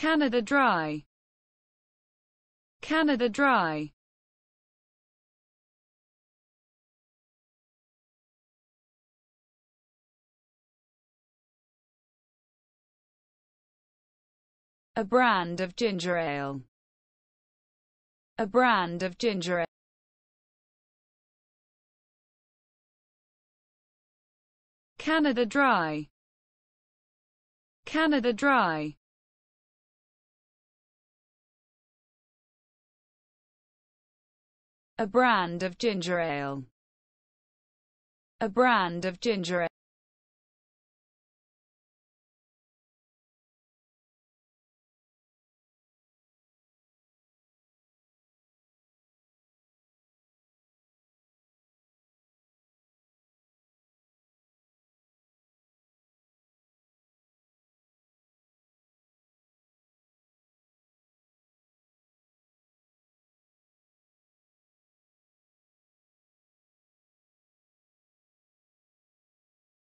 Canada Dry Canada Dry A brand of ginger ale. A brand of ginger ale. Canada Dry. Canada Dry. a brand of ginger ale. A brand of ginger ale.